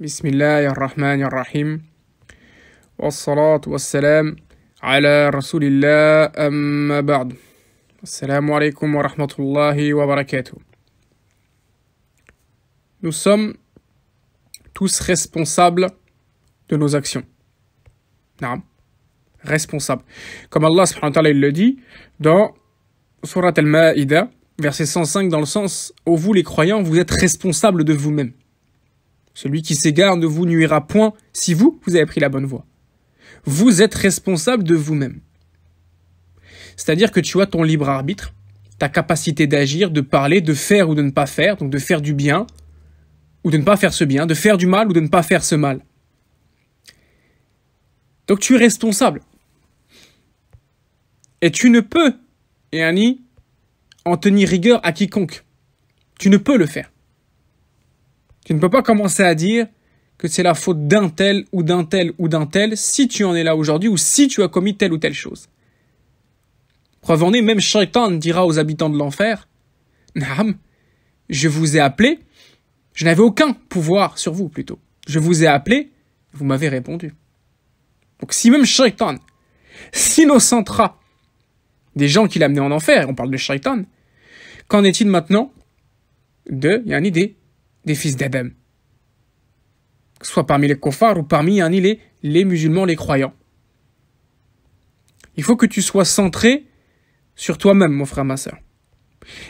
بسم الله الرحمن الرحيم والصلاة والسلام ala rasulillah amma أما بعد السلام wa ورحمة wa وبركاته Nous sommes tous responsables de nos actions. نعم Responsables. Comme Allah subhanahu wa ta'ala il le dit dans Surat al-Ma'ida, verset 105 dans le sens où vous les croyants, vous êtes responsables de vous-même. Celui qui s'égare ne vous nuira point si vous, vous avez pris la bonne voie. Vous êtes responsable de vous-même. C'est-à-dire que tu as ton libre arbitre, ta capacité d'agir, de parler, de faire ou de ne pas faire, donc de faire du bien ou de ne pas faire ce bien, de faire du mal ou de ne pas faire ce mal. Donc tu es responsable. Et tu ne peux, et en tenir rigueur à quiconque. Tu ne peux le faire. Tu ne peux pas commencer à dire que c'est la faute d'un tel ou d'un tel ou d'un tel si tu en es là aujourd'hui ou si tu as commis telle ou telle chose. Preuve en est, même Shaitan dira aux habitants de l'enfer Naam, je vous ai appelé, je n'avais aucun pouvoir sur vous plutôt. Je vous ai appelé, vous m'avez répondu. Donc si même Shaitan s'innocentera des gens qui l'amenaient en enfer, on parle de Shaitan, qu'en est-il maintenant de, il y a une idée, des fils d'Adam. Soit parmi les koffars ou parmi hein, les, les musulmans, les croyants. Il faut que tu sois centré sur toi-même, mon frère, ma soeur.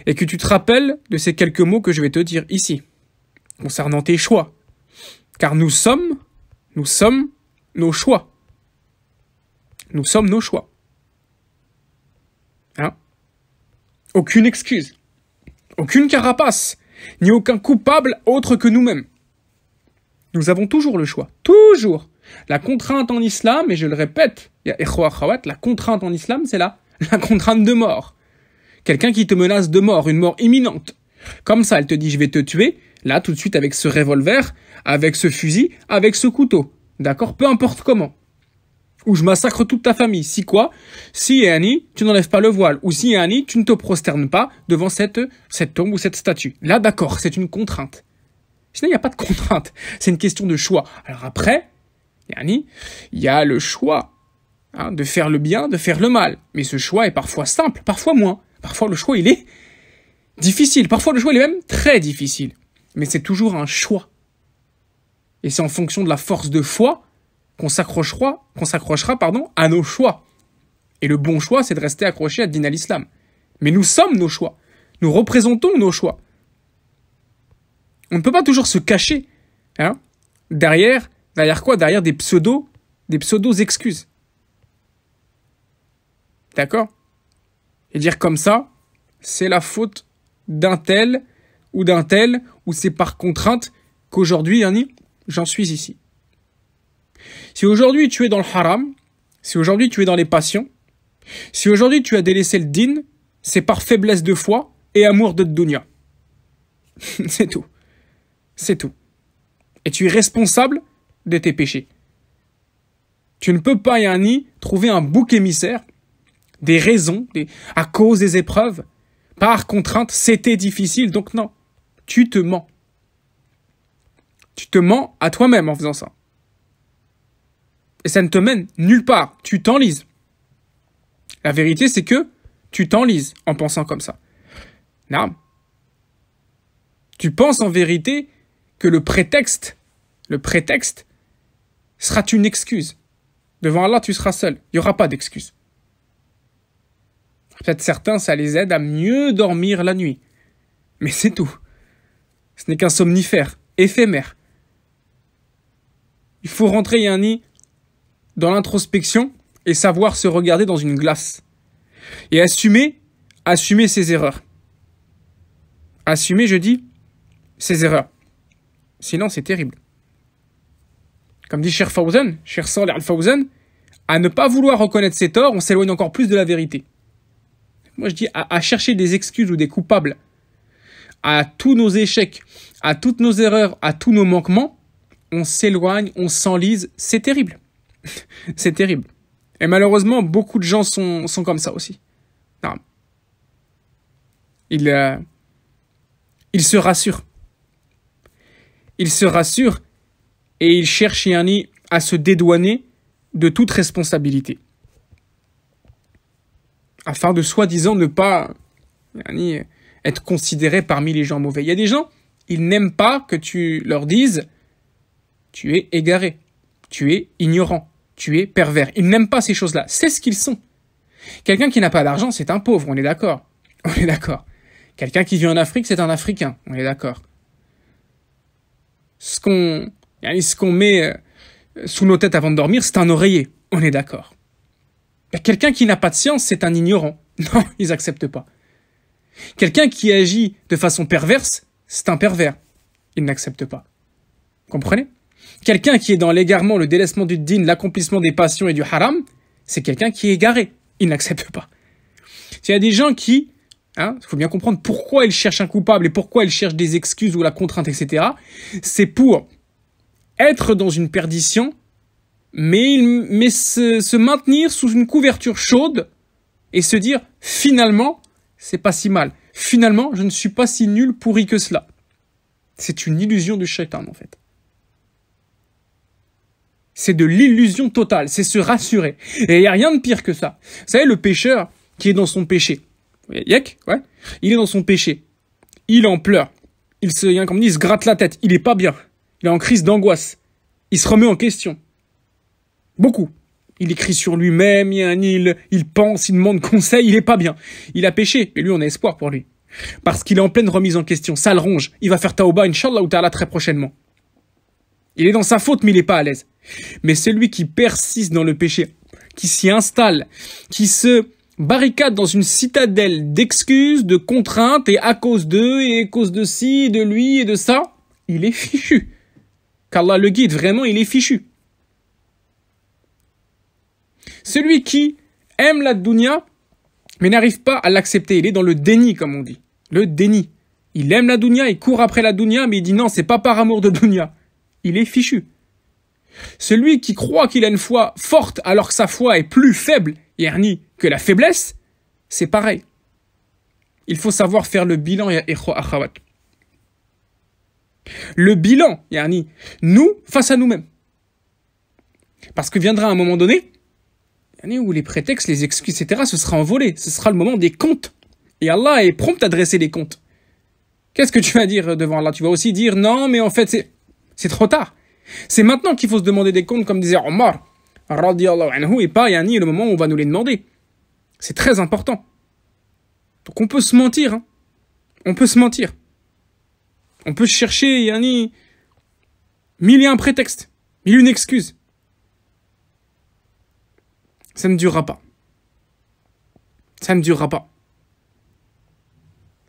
Et que tu te rappelles de ces quelques mots que je vais te dire ici, concernant tes choix. Car nous sommes, nous sommes nos choix. Nous sommes nos choix. Hein Aucune excuse. Aucune carapace ni aucun coupable autre que nous-mêmes. Nous avons toujours le choix, toujours. La contrainte en islam, et je le répète, la contrainte en islam, c'est là, la contrainte de mort. Quelqu'un qui te menace de mort, une mort imminente. Comme ça, elle te dit je vais te tuer, là tout de suite avec ce revolver, avec ce fusil, avec ce couteau. D'accord Peu importe comment ou je massacre toute ta famille. Si quoi Si Annie, tu n'enlèves pas le voile, ou si Annie, tu ne te prosternes pas devant cette, cette tombe ou cette statue. Là, d'accord, c'est une contrainte. Sinon, il n'y a pas de contrainte. C'est une question de choix. Alors après, Annie, il y a le choix hein, de faire le bien, de faire le mal. Mais ce choix est parfois simple, parfois moins. Parfois, le choix, il est difficile. Parfois, le choix, il est même très difficile. Mais c'est toujours un choix. Et c'est en fonction de la force de foi qu'on s'accrochera, s'accrochera pardon, à nos choix. Et le bon choix, c'est de rester accroché à Dina l'Islam. Mais nous sommes nos choix. Nous représentons nos choix. On ne peut pas toujours se cacher hein, derrière, derrière quoi Derrière des pseudos, des pseudos excuses. D'accord Et dire comme ça, c'est la faute d'un tel ou d'un tel, ou c'est par contrainte qu'aujourd'hui, hein, j'en suis ici. Si aujourd'hui tu es dans le haram, si aujourd'hui tu es dans les passions, si aujourd'hui tu as délaissé le din, c'est par faiblesse de foi et amour de dunya. c'est tout. C'est tout. Et tu es responsable de tes péchés. Tu ne peux pas, Yanni, trouver un bouc émissaire, des raisons, à cause des épreuves, par contrainte, c'était difficile, donc non. Tu te mens. Tu te mens à toi-même en faisant ça et ça ne te mène nulle part. Tu t'enlises. La vérité, c'est que tu t'enlises en pensant comme ça. Non. Tu penses en vérité que le prétexte, le prétexte sera une excuse. Devant Allah, tu seras seul. Il n'y aura pas d'excuse. Peut-être certains, ça les aide à mieux dormir la nuit. Mais c'est tout. Ce n'est qu'un somnifère, éphémère. Il faut rentrer, nid dans l'introspection et savoir se regarder dans une glace. Et assumer, assumer ses erreurs. Assumer, je dis, ses erreurs. Sinon, c'est terrible. Comme dit Cher Cher à ne pas vouloir reconnaître ses torts, on s'éloigne encore plus de la vérité. Moi, je dis à, chercher des excuses ou des coupables à tous nos échecs, à toutes nos erreurs, à tous nos manquements, on s'éloigne, on s'enlise, c'est terrible. c'est terrible. Et malheureusement, beaucoup de gens sont, comme ça aussi. Non. Ils, euh, se rassurent. Ils se rassurent et ils cherchent Yanni à se dédouaner de toute responsabilité. Afin de soi-disant ne pas être considéré parmi les gens mauvais. Il y a des gens, ils n'aiment pas que tu leur dises tu es égaré, tu es ignorant tu es pervers. Ils n'aiment pas ces choses-là. C'est ce qu'ils sont. Quelqu'un qui n'a pas d'argent, c'est un pauvre, on est d'accord. On est d'accord. Quelqu'un qui vit en Afrique, c'est un Africain, on est d'accord. Ce qu'on ce qu'on met euh, sous nos têtes avant de dormir, c'est un oreiller, on est d'accord. Quelqu'un qui n'a pas de science, c'est un ignorant. Non, ils n'acceptent pas. Quelqu'un qui agit de façon perverse, c'est un pervers. Ils n'acceptent pas. Comprenez Quelqu'un qui est dans l'égarement, le délaissement du dîn, l'accomplissement des passions et du haram, c'est quelqu'un qui est égaré. Il n'accepte pas. Il y a des gens qui, hein, il faut bien comprendre pourquoi ils cherchent un coupable et pourquoi ils cherchent des excuses ou la contrainte, etc. C'est pour être dans une perdition, mais, se, se maintenir sous une couverture chaude et se dire finalement, c'est pas si mal. Finalement, je ne suis pas si nul pourri que cela. C'est une illusion du shaitan en fait c'est de l'illusion totale, c'est se rassurer. Et il n'y a rien de pire que ça. Vous savez, le pécheur qui est dans son péché, Yek, ouais, il est dans son péché, il en pleure, il se, comme dit, il se gratte la tête, il est pas bien, il est en crise d'angoisse, il se remet en question. Beaucoup. Il écrit sur lui-même, il, il pense, il demande conseil, il est pas bien. Il a péché, et lui on a espoir pour lui. Parce qu'il est en pleine remise en question, ça le ronge, il va faire taoba inshallah ou ta'ala très prochainement. Il est dans sa faute mais il n'est pas à l'aise. Mais celui qui persiste dans le péché, qui s'y installe, qui se barricade dans une citadelle d'excuses, de contraintes, et à cause d'eux, et à cause de ci, de lui, et de ça, il est fichu. Qu'Allah le guide, vraiment, il est fichu. Celui qui aime la dunya, mais n'arrive pas à l'accepter, il est dans le déni, comme on dit. Le déni. Il aime la dunya, il court après la dunya, mais il dit non, c'est pas par amour de dunya. Il est fichu. Celui qui croit qu'il a une foi forte alors que sa foi est plus faible, Yerni, que la faiblesse, c'est pareil. Il faut savoir faire le bilan, Akhawat. Le bilan, yerni nous face à nous-mêmes. Parce que viendra un moment donné, où les prétextes, les excuses, etc., ce sera envolé. Ce sera le moment des comptes. Et Allah est prompt à dresser les comptes. Qu'est-ce que tu vas dire devant Allah Tu vas aussi dire non, mais en fait, c'est trop tard. C'est maintenant qu'il faut se demander des comptes, comme disait Omar, anhu, et pas Yanni, le moment où on va nous les demander. C'est très important. Donc on peut se mentir. Hein. On peut se mentir. On peut chercher, Yanni, mille et un prétexte mille et une excuse. Ça ne durera pas. Ça ne durera pas.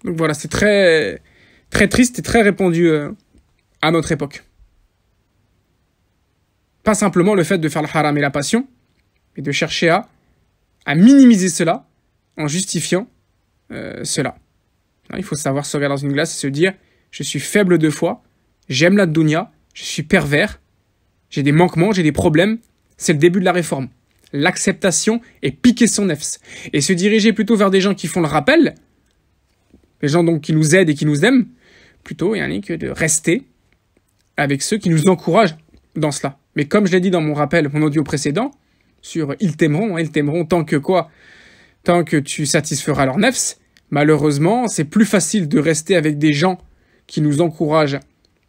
Donc voilà, c'est très, très triste et très répandu euh, à notre époque. Pas simplement le fait de faire le haram et la passion, mais de chercher à, à minimiser cela en justifiant euh, cela. Il faut savoir se regarder dans une glace et se dire je suis faible de foi, j'aime la dunya, je suis pervers, j'ai des manquements, j'ai des problèmes. C'est le début de la réforme. L'acceptation et piquer son nefs. Et se diriger plutôt vers des gens qui font le rappel, les gens donc qui nous aident et qui nous aiment, plutôt, et que de rester avec ceux qui nous encouragent dans cela. Mais comme je l'ai dit dans mon rappel, mon audio précédent, sur ils t'aimeront, hein, ils t'aimeront tant que quoi Tant que tu satisferas leurs nefs, malheureusement, c'est plus facile de rester avec des gens qui nous encouragent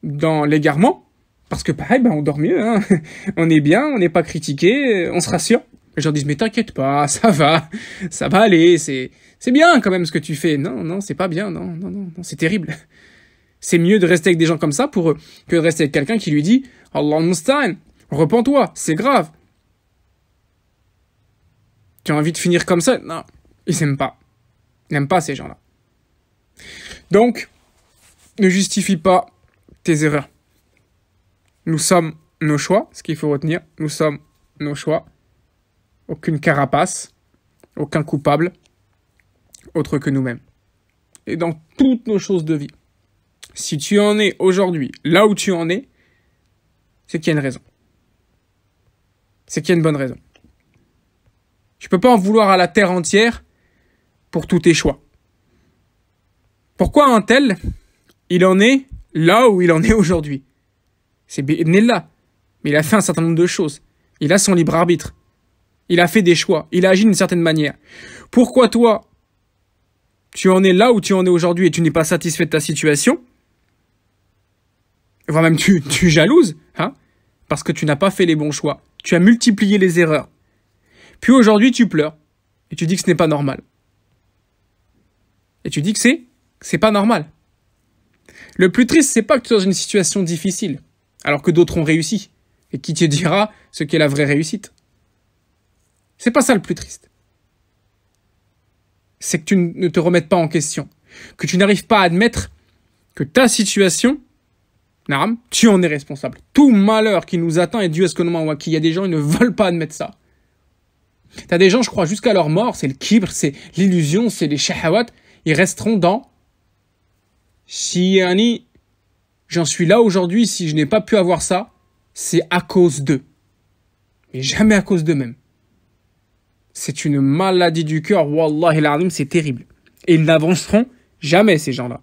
dans l'égarement, parce que pareil, bah, eh ben, on dort mieux, hein. on est bien, on n'est pas critiqué, on se rassure. Les gens disent mais t'inquiète pas, ça va, ça va aller, c'est bien quand même ce que tu fais. Non non, c'est pas bien, non non non, c'est terrible. C'est mieux de rester avec des gens comme ça pour eux que de rester avec quelqu'un qui lui dit Allah time. Repends-toi, c'est grave. Tu as envie de finir comme ça Non, ils n'aiment pas. Ils n'aiment pas ces gens-là. Donc, ne justifie pas tes erreurs. Nous sommes nos choix, ce qu'il faut retenir. Nous sommes nos choix. Aucune carapace, aucun coupable, autre que nous-mêmes. Et dans toutes nos choses de vie. Si tu en es aujourd'hui là où tu en es, c'est qu'il y a une raison c'est qu'il y a une bonne raison. Tu peux pas en vouloir à la terre entière pour tous tes choix. Pourquoi un tel, il en est là où il en est aujourd'hui C'est là. Mais il a fait un certain nombre de choses. Il a son libre arbitre. Il a fait des choix. Il a agi d'une certaine manière. Pourquoi toi, tu en es là où tu en es aujourd'hui et tu n'es pas satisfait de ta situation Voire même tu, tu jalouses, hein Parce que tu n'as pas fait les bons choix tu as multiplié les erreurs. Puis aujourd'hui, tu pleures et tu dis que ce n'est pas normal. Et tu dis que c'est c'est pas normal. Le plus triste, c'est pas que tu es dans une situation difficile, alors que d'autres ont réussi, et qui te dira ce qu'est la vraie réussite. C'est pas ça le plus triste. C'est que tu ne te remettes pas en question, que tu n'arrives pas à admettre que ta situation tu en es responsable. Tout malheur qui nous attend est dû à ce que nous qui Il y a des gens, ils ne veulent pas admettre ça. T'as des gens, je crois, jusqu'à leur mort, c'est le kibr, c'est l'illusion, c'est les shahawat, ils resteront dans. Si j'en suis là aujourd'hui, si je n'ai pas pu avoir ça, c'est à cause d'eux. Mais jamais à cause d'eux-mêmes. C'est une maladie du cœur, wallah c'est terrible. Et ils n'avanceront jamais, ces gens-là.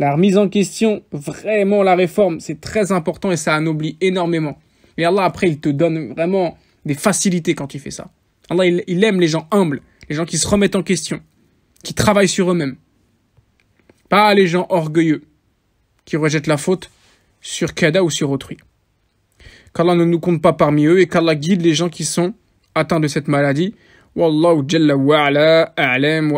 La remise en question, vraiment la réforme, c'est très important et ça anoblit énormément. Et Allah, après, il te donne vraiment des facilités quand il fait ça. Allah, il, aime les gens humbles, les gens qui se remettent en question, qui travaillent sur eux-mêmes. Pas les gens orgueilleux, qui rejettent la faute sur Kada ou sur autrui. Qu'Allah ne nous compte pas parmi eux et qu'Allah guide les gens qui sont atteints de cette maladie. Wallahu Jalla a'lam